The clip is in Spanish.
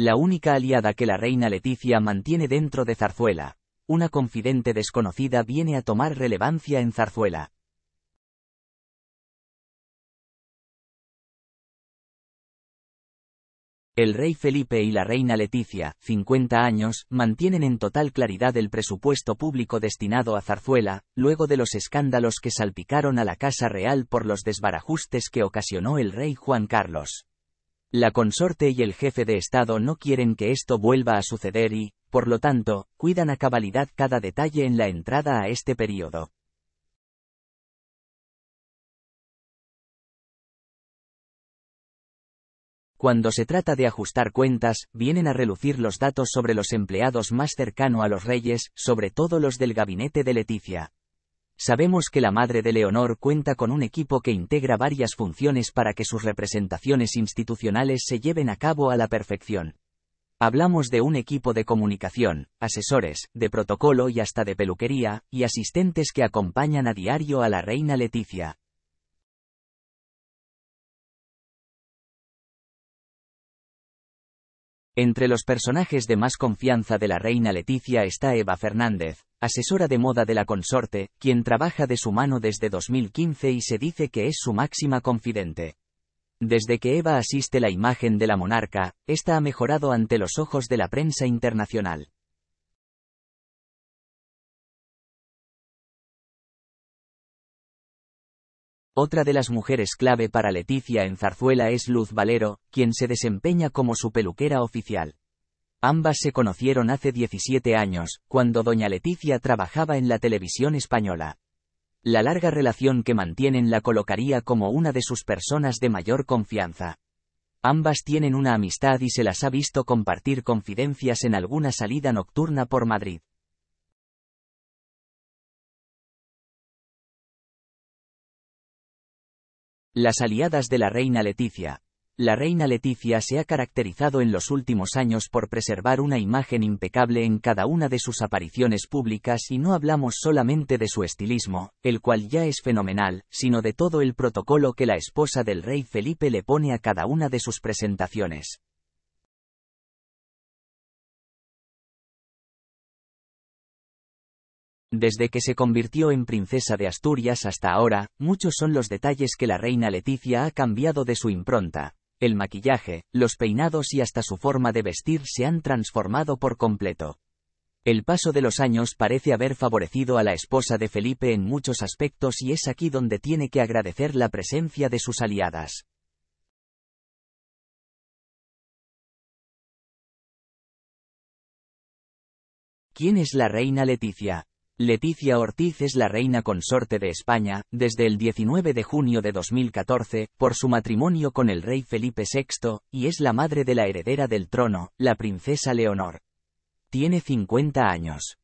la única aliada que la reina Leticia mantiene dentro de Zarzuela. Una confidente desconocida viene a tomar relevancia en Zarzuela. El rey Felipe y la reina Leticia, 50 años, mantienen en total claridad el presupuesto público destinado a Zarzuela, luego de los escándalos que salpicaron a la Casa Real por los desbarajustes que ocasionó el rey Juan Carlos. La consorte y el jefe de Estado no quieren que esto vuelva a suceder y, por lo tanto, cuidan a cabalidad cada detalle en la entrada a este periodo. Cuando se trata de ajustar cuentas, vienen a relucir los datos sobre los empleados más cercano a los reyes, sobre todo los del gabinete de Leticia. Sabemos que la madre de Leonor cuenta con un equipo que integra varias funciones para que sus representaciones institucionales se lleven a cabo a la perfección. Hablamos de un equipo de comunicación, asesores, de protocolo y hasta de peluquería, y asistentes que acompañan a diario a la reina Leticia. Entre los personajes de más confianza de la reina Leticia está Eva Fernández, asesora de moda de la consorte, quien trabaja de su mano desde 2015 y se dice que es su máxima confidente. Desde que Eva asiste la imagen de la monarca, esta ha mejorado ante los ojos de la prensa internacional. Otra de las mujeres clave para Leticia en Zarzuela es Luz Valero, quien se desempeña como su peluquera oficial. Ambas se conocieron hace 17 años, cuando doña Leticia trabajaba en la televisión española. La larga relación que mantienen la colocaría como una de sus personas de mayor confianza. Ambas tienen una amistad y se las ha visto compartir confidencias en alguna salida nocturna por Madrid. Las aliadas de la reina Leticia. La reina Leticia se ha caracterizado en los últimos años por preservar una imagen impecable en cada una de sus apariciones públicas y no hablamos solamente de su estilismo, el cual ya es fenomenal, sino de todo el protocolo que la esposa del rey Felipe le pone a cada una de sus presentaciones. Desde que se convirtió en princesa de Asturias hasta ahora, muchos son los detalles que la reina Leticia ha cambiado de su impronta. El maquillaje, los peinados y hasta su forma de vestir se han transformado por completo. El paso de los años parece haber favorecido a la esposa de Felipe en muchos aspectos y es aquí donde tiene que agradecer la presencia de sus aliadas. ¿Quién es la reina Leticia? Leticia Ortiz es la reina consorte de España, desde el 19 de junio de 2014, por su matrimonio con el rey Felipe VI, y es la madre de la heredera del trono, la princesa Leonor. Tiene 50 años.